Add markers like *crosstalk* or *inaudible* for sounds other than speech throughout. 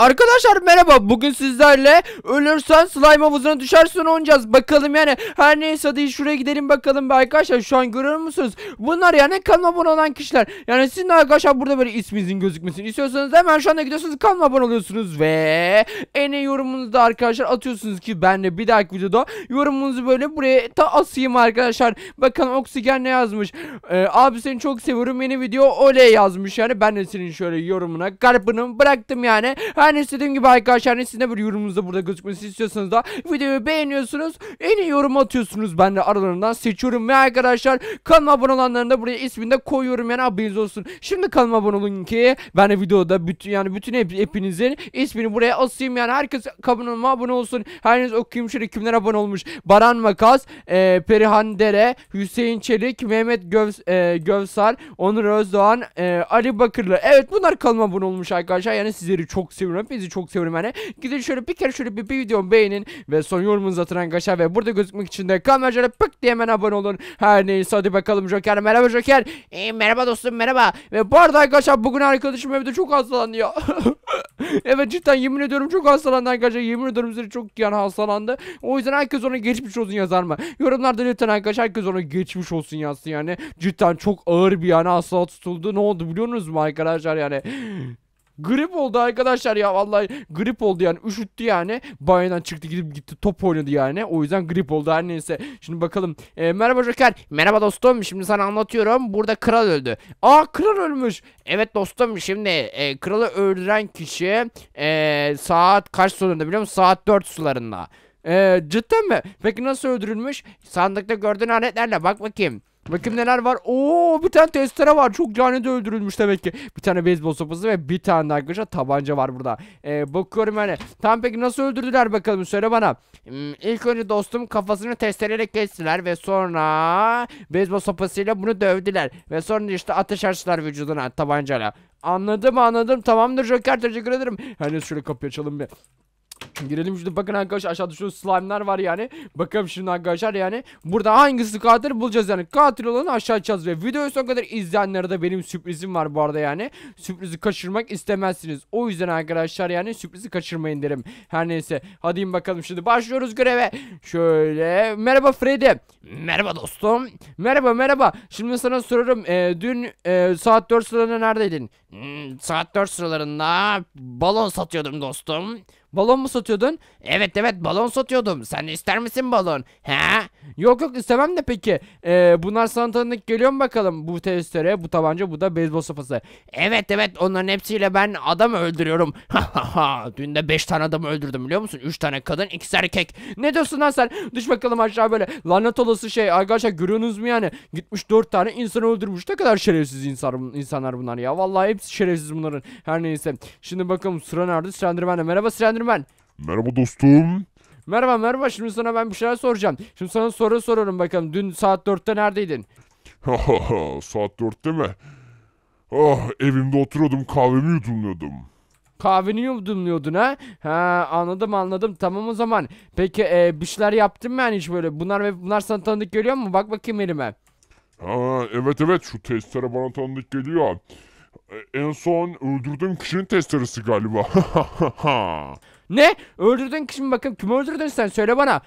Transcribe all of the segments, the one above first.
Arkadaşlar merhaba bugün sizlerle ölürsen slime havuzuna düşersin oynayacağız bakalım yani her neyse hadi şuraya gidelim bakalım be arkadaşlar şu an görüyor musunuz bunlar yani kanalıma abone olan kişiler yani sizin arkadaşlar burada böyle isminizin gözükmesini istiyorsanız hemen şu anda gidiyorsunuz kanma abone oluyorsunuz ve en iyi yorumunuzu da arkadaşlar atıyorsunuz ki ben de bir dahaki videoda yorumunuzu böyle buraya ta asayım arkadaşlar bakalım oksijen ne yazmış ee, abi seni çok seviyorum yeni video oley yazmış yani ben de senin şöyle yorumuna kalbini bıraktım yani her her neyse gibi arkadaşlar ne sizin de böyle yorumunuzda burada gözükmesi istiyorsanız da videoyu beğeniyorsunuz. En iyi yorum atıyorsunuz. Ben de aralarından seçiyorum ve arkadaşlar kanal abone olanların da buraya isminde koyuyorum yani abiniz olsun. Şimdi kanal abone olun ki ben de videoda bütün yani bütün hep, hepinizin ismini buraya asayım yani herkes kanalıma abone olsun. Heriniz okuyayım şöyle kimler abone olmuş. Baran Makas, e, Perihan Dere, Hüseyin Çelik, Mehmet Göv, e, Gövsar, Onur Özdoğan, e, Ali Bakırlı. Evet bunlar kanalıma abone olmuş arkadaşlar. Yani sizleri çok seviyorum. Hepinizi çok seviyorum yani. Gidin şöyle bir kere şöyle bir, bir videomu beğenin ve son yorumunuzu atın arkadaşlar ve burada gözükmek için de kanalıma pık diye hemen abone olun. Her neyse hadi bakalım Joker. Merhaba Joker. Ee, merhaba dostum merhaba. Ve bu arada arkadaşlar bugün arkadaşım evde çok hastalandı ya. *laughs* evet cidden yemin ediyorum çok hastalandı arkadaşlar. Yemin ediyorum size çok yani hastalandı. O yüzden herkes ona geçmiş olsun yazar mı? Yorumlarda lütfen arkadaşlar herkes ona geçmiş olsun yazsın yani. Cidden çok ağır bir yani hastalığa tutuldu. Ne oldu biliyor musunuz mu arkadaşlar yani? Grip oldu arkadaşlar ya vallahi grip oldu yani üşüttü yani. Banyodan çıktı gidip gitti top oynadı yani. O yüzden grip oldu her neyse. Şimdi bakalım. E, merhaba Joker. Merhaba dostum. Şimdi sana anlatıyorum. Burada kral öldü. Aa kral ölmüş. Evet dostum şimdi e, kralı öldüren kişi e, saat kaç sularında biliyor musun? Saat 4 sularında. Ee, cidden mi? Peki nasıl öldürülmüş? Sandıkta gördüğün aletlerle bak bakayım. Bakın neler var. Oo bir tane testere var. Çok cani de öldürülmüş demek ki. Bir tane beyzbol sopası ve bir tane de arkadaşlar tabanca var burada. Ee, bakıyorum yani. Tam peki nasıl öldürdüler bakalım söyle bana. Hmm, ilk önce dostum kafasını testereyle kestiler ve sonra beyzbol sopasıyla bunu dövdüler. Ve sonra işte ateş açtılar vücuduna tabancayla. Anladım anladım. Tamamdır Joker teşekkür ederim. Hani şöyle kapıyı açalım bir. Girelim şimdi bakın arkadaşlar aşağıda şu slime'lar var yani. Bakalım şimdi arkadaşlar yani. Burada hangisi katil bulacağız yani. Katil olanı aşağı açacağız ve videoyu son kadar izleyenlere de benim sürprizim var bu arada yani. Sürprizi kaçırmak istemezsiniz. O yüzden arkadaşlar yani sürprizi kaçırmayın derim. Her neyse. Hadi bakalım şimdi başlıyoruz göreve. Şöyle. Merhaba Freddy. Merhaba dostum. Merhaba merhaba. Şimdi sana sorarım. E, dün e, saat 4 sıralarında neredeydin? Hmm, saat 4 sıralarında balon satıyordum dostum. Balon mu satıyordun? Evet evet balon satıyordum. Sen ister misin balon? He? Yok yok istemem de peki. Ee, bunlar sana tanıdık geliyor mu bakalım? Bu testere, bu tabanca, bu da beyzbol sopası. Evet evet onların hepsiyle ben adam öldürüyorum. *laughs* Dün de 5 tane adam öldürdüm biliyor musun? 3 tane kadın, 2 erkek. Ne diyorsun lan sen? Düş bakalım aşağı böyle. Lanet olası şey arkadaşlar görüyorsunuz mu yani? Gitmiş 4 tane insan öldürmüş. Ne kadar şerefsiz insan, insanlar bunlar ya. Vallahi hepsi şerefsiz bunların. Her neyse. Şimdi bakalım sıra nerede? Slenderman'e. Merhaba Slenderman. Merhaba dostum. Merhaba merhaba şimdi sana ben bir şeyler soracağım. Şimdi sana soru soruyorum bakalım. Dün saat 4'te neredeydin? *laughs* saat 4'te mi? Ah evimde oturuyordum kahvemi yudumluyordum. Kahveni yudumluyordun ha? Ha anladım anladım tamam o zaman. Peki e, bir şeyler yaptın mı yani hiç böyle? Bunlar ve bunlar sana tanıdık geliyor mu? Bak bakayım elime. Ha evet evet şu testere bana tanıdık geliyor. E, en son öldürdüğüm kişinin testeresi galiba. *laughs* Ne? Öldürdün kişi mi bakın? Kim öldürdün sen? Söyle bana.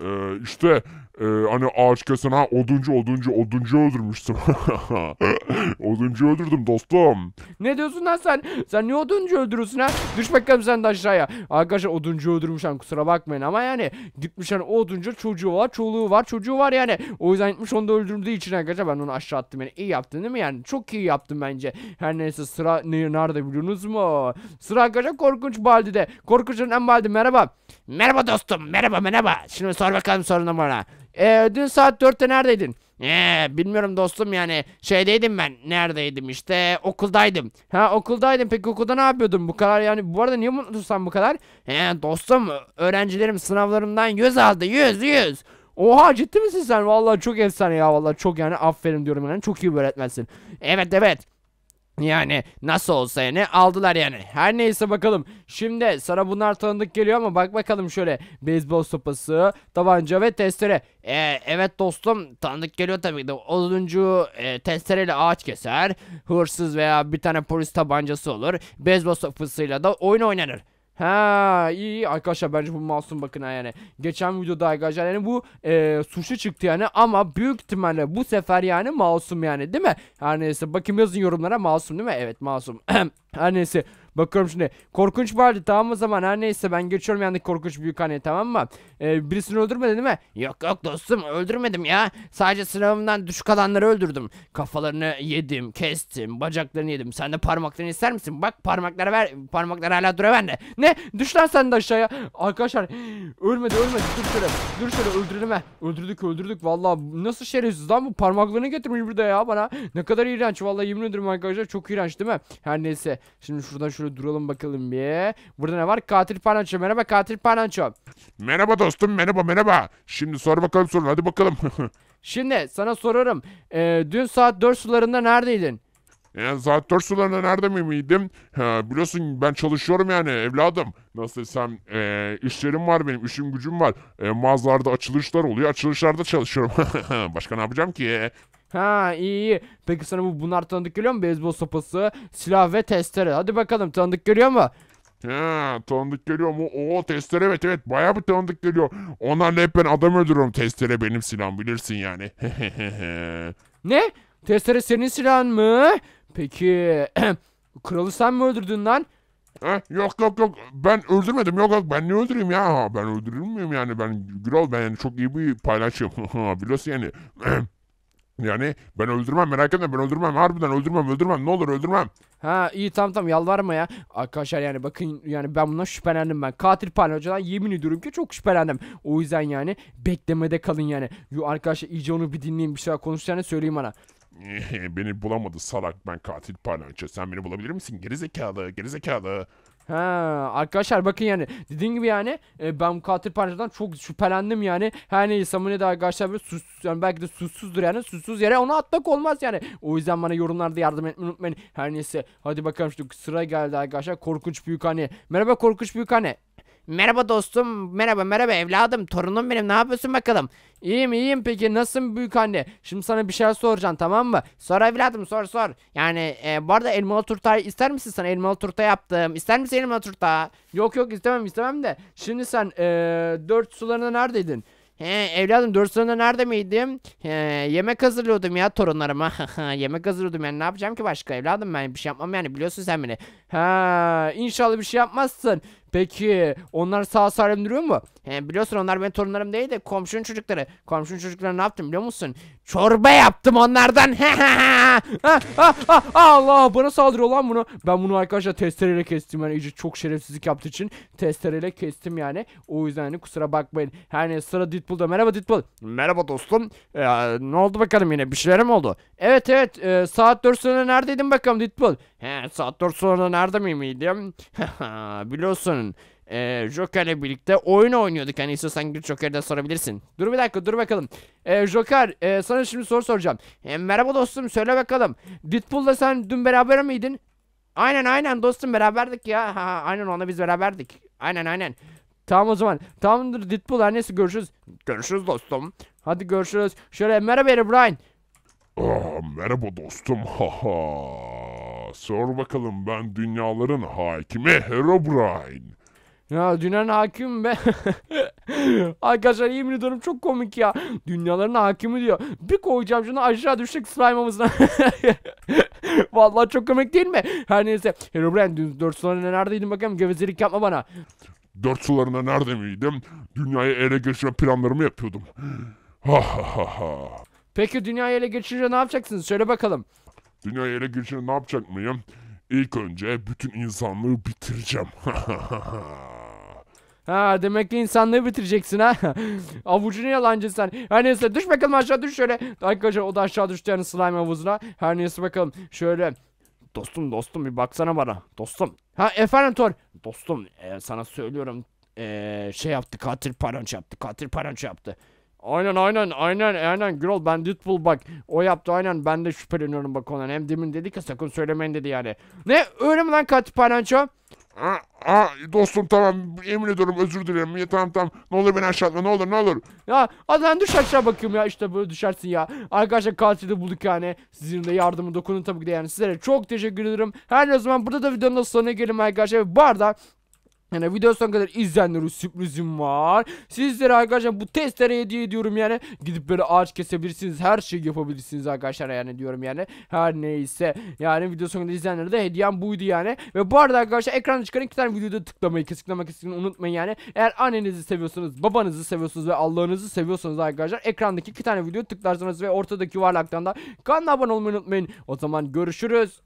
Ee, işte e, hani ağaç kesen ha oduncu oduncu oduncu öldürmüştüm. *laughs* oduncu öldürdüm dostum. Ne diyorsun lan sen? Sen niye oduncu öldürüyorsun ha? Düş bakalım sen de aşağıya. Arkadaşlar oduncu öldürmüş hani kusura bakmayın ama yani gitmiş hani oduncu çocuğu var, çoluğu var, çocuğu var yani. O yüzden gitmiş onu da öldürdüğü için arkadaşlar ben onu aşağı attım yani. iyi yaptın değil mi yani? Çok iyi yaptım bence. Her neyse sıra nerede biliyorsunuz mu? Sıra arkadaşlar korkunç Baldi'de. Korkunç'un en Baldi merhaba. Merhaba dostum. Merhaba merhaba. Şimdi sor bakalım sorunu bana. Ee, dün saat 4'te neredeydin? Ee, bilmiyorum dostum yani şeydeydim ben neredeydim işte okuldaydım ha okuldaydım peki okulda ne yapıyordun? bu kadar yani bu arada niye mutlusun bu kadar ee, dostum öğrencilerim sınavlarımdan yüz aldı yüz yüz. Oha ciddi misin sen? Vallahi çok efsane ya vallahi çok yani aferin diyorum yani çok iyi bir öğretmensin. Evet evet. Yani nasıl olsa yani aldılar yani. Her neyse bakalım. Şimdi sana bunlar tanıdık geliyor ama bak bakalım şöyle. Beyzbol sopası, tabanca ve testere. Ee, evet dostum tanıdık geliyor tabii ki de. Oduncu e, testereyle ağaç keser. Hırsız veya bir tane polis tabancası olur. Beyzbol sopasıyla da oyun oynanır. Ha iyi, arkadaşlar bence bu masum bakın yani. Geçen videoda arkadaşlar yani bu e, suçlu çıktı yani ama büyük ihtimalle bu sefer yani masum yani değil mi? Her neyse bakayım yazın yorumlara masum değil mi? Evet masum. *clears throat* Her neyse Bakıyorum şimdi. Korkunç vardı tamam o zaman her neyse ben geçiyorum yani korkunç büyük anne tamam mı? Ee, birisini öldürmedin değil mi? Yok yok dostum öldürmedim ya. Sadece sınavımdan düşük alanları öldürdüm. Kafalarını yedim, kestim, bacaklarını yedim. Sen de parmaklarını ister misin? Bak parmakları ver. Parmaklar hala duruyor bende. Ne? Düş lan sen de aşağıya. Arkadaşlar ölmedi ölmedi. Dur şöyle. Dur şöyle öldürdüm he. Öldürdük öldürdük. Valla nasıl şerefsiz lan bu parmaklarını getirmiş burada ya bana. Ne kadar iğrenç. Valla yemin ederim arkadaşlar çok iğrenç değil mi? Her neyse. Şimdi şuradan şu şöyle duralım bakalım bir. Burada ne var? Katil Pananço. Merhaba Katil Pananço. Merhaba dostum merhaba merhaba. Şimdi sor bakalım sorun hadi bakalım. *laughs* Şimdi sana sorarım. Ee, dün saat 4 sularında neredeydin? Yani e, saat 4 sularında nerede miydim? Ha, biliyorsun ben çalışıyorum yani evladım. Nasıl desem e, işlerim var benim, işim gücüm var. E, mağazalarda açılışlar oluyor, açılışlarda çalışıyorum. *laughs* Başka ne yapacağım ki? Ha iyi iyi. Peki sana bu bunlar tanıdık geliyor mu? Beyzbol sopası, silah ve testere. Hadi bakalım tanıdık geliyor mu? Ha, tanıdık geliyor mu? Oo testere evet evet baya bir tanıdık geliyor. Onlarla hep ben adam öldürüyorum. Testere benim silahım bilirsin yani. *laughs* ne? Testere senin silahın mı? Peki *clears throat* kralı sen mi öldürdün lan? Ha, yok yok yok ben öldürmedim yok yok ben ne öldüreyim ya ha, ben öldürür müyüm yani ben kral ben yani çok iyi bir paylaşım *laughs* biliyorsun yani *clears throat* Yani ben öldürmem merak etme ben öldürmem harbiden öldürmem öldürmem ne olur öldürmem. Ha iyi tamam tamam yalvarma ya. Arkadaşlar yani bakın yani ben bundan şüphelendim ben. Katil palyaçodan yemin ediyorum ki çok şüphelendim. O yüzden yani beklemede kalın yani. Yo, arkadaşlar iyice onu bir dinleyin bir şeyler konuşacağını söyleyeyim bana. *laughs* beni bulamadı salak ben katil palyaço. Sen beni bulabilir misin? Gerizekalı gerizekalı. Ha arkadaşlar bakın yani dediğim gibi yani e, ben bu katil parçadan çok şüphelendim yani. Her neyse ama ne de arkadaşlar böyle sus, yani belki de susuzdur yani susuz yere onu atmak olmaz yani. O yüzden bana yorumlarda yardım etmeyi unutmayın. Her neyse hadi bakalım şimdi sıra geldi arkadaşlar korkunç büyük hani Merhaba korkunç büyük anne. Merhaba dostum. Merhaba merhaba evladım. Torunum benim ne yapıyorsun bakalım. İyiyim iyiyim peki nasılsın büyük anne? Şimdi sana bir şey soracağım tamam mı? Sor evladım sor sor. Yani e, bu arada elmalı turta ister misin sana elmalı turta yaptım. İster misin elmalı turta? Yok yok istemem istemem de. Şimdi sen e, dört sularında neredeydin? He, evladım dört sularında nerede miydim? He, yemek hazırlıyordum ya torunlarıma. *laughs* yemek hazırlıyordum yani ne yapacağım ki başka evladım ben bir şey yapmam yani biliyorsun sen beni. Ha, inşallah bir şey yapmazsın. Peki onlar sağ salim duruyor mu? He, biliyorsun onlar benim torunlarım değil de komşunun çocukları. Komşunun çocukları ne yaptım biliyor musun? Çorba yaptım onlardan. *laughs* Allah bana saldırıyor lan bunu. Ben bunu arkadaşlar testereyle kestim. Yani iyice çok şerefsizlik yaptığı için testereyle kestim yani. O yüzden hani kusura bakmayın. Yani sıra Deadpool'da. Merhaba Deadpool. Merhaba dostum. Ee, ne oldu bakalım yine bir şeyler mi oldu? Evet evet e, saat 4 sonra neredeydin bakalım Deadpool? He saatler sonra nerede miydim? *laughs* Biliyorsun. Ee, Joker'le birlikte oyun oynuyorduk. Hani istiyorsan gir Joker'e de sorabilirsin. Dur bir dakika dur bakalım. Ee, Joker e, sana şimdi soru soracağım. E, merhaba dostum söyle bakalım. Deadpool'la sen dün beraber miydin? Aynen aynen dostum beraberdik ya. Ha, aynen ona biz beraberdik. Aynen aynen. Tamam o zaman. Tamamdır Deadpool her neyse görüşürüz. Görüşürüz dostum. Hadi görüşürüz. Şöyle merhaba Brian. Aa, ah, merhaba dostum. Ha ha. Sor bakalım ben dünyaların hakimi Herobrine. Ya dünyanın hakimi be. *laughs* Arkadaşlar iyi yemin durum çok komik ya. Dünyaların hakimi diyor. Bir koyacağım şunu aşağı düşecek slime'ımızdan. *laughs* Vallahi çok komik değil mi? Her neyse. Herobrine dün dört sularında neredeydin bakayım gevezelik yapma bana. Dört sularında nerede miydim? Dünyayı ele geçirme planlarımı yapıyordum. Ha ha ha ha. Peki dünyayı ele geçirince ne yapacaksınız? Söyle bakalım. Dünya ele geçirip ne yapacak mıyım? İlk önce bütün insanlığı bitireceğim. *laughs* Ha demek ki insanlığı bitireceksin ha. *laughs* Avucunu yalancı sen. Her neyse düş bakalım aşağı düş şöyle. Arkadaşlar o da aşağı düştü yani slime avucuna. Her neyse bakalım şöyle. Dostum dostum bir baksana bana. Dostum. Ha efendim Thor. Dostum e, sana söylüyorum. E, şey yaptı katil paranç yaptı. Katil paranç yaptı. Aynen aynen aynen aynen Gürol ben Deadpool bak o yaptı aynen ben de şüpheleniyorum bak ona hem demin dedi ki sakın söylemeyin dedi yani. Ne öyle mi lan katil paranço? Aa, dostum tamam emin ediyorum özür dilerim ya, tamam tamam ne olur beni aşağı atma ne olur ne olur. Ya adam düş aşağı bakayım ya işte böyle düşersin ya. Arkadaşlar katili bulduk yani sizin de yardımı dokunun tabii ki de yani sizlere çok teşekkür ederim. Her ne zaman burada da videonun sonuna gelin arkadaşlar bu arada yani video son kadar izleyenlere sürprizim var. Sizlere arkadaşlar bu testere hediye ediyorum yani. Gidip böyle ağaç kesebilirsiniz. Her şeyi yapabilirsiniz arkadaşlar yani diyorum yani. Her neyse. Yani video kadar izleyenlere de hediyem buydu yani. Ve bu arada arkadaşlar ekranı çıkarın iki tane videoda tıklamayı kesinlikle kesinlikle unutmayın yani. Eğer annenizi seviyorsanız, babanızı seviyorsunuz ve Allah'ınızı seviyorsanız arkadaşlar ekrandaki iki tane videoyu tıklarsanız ve ortadaki yuvarlaktan da kanala abone olmayı unutmayın. O zaman görüşürüz.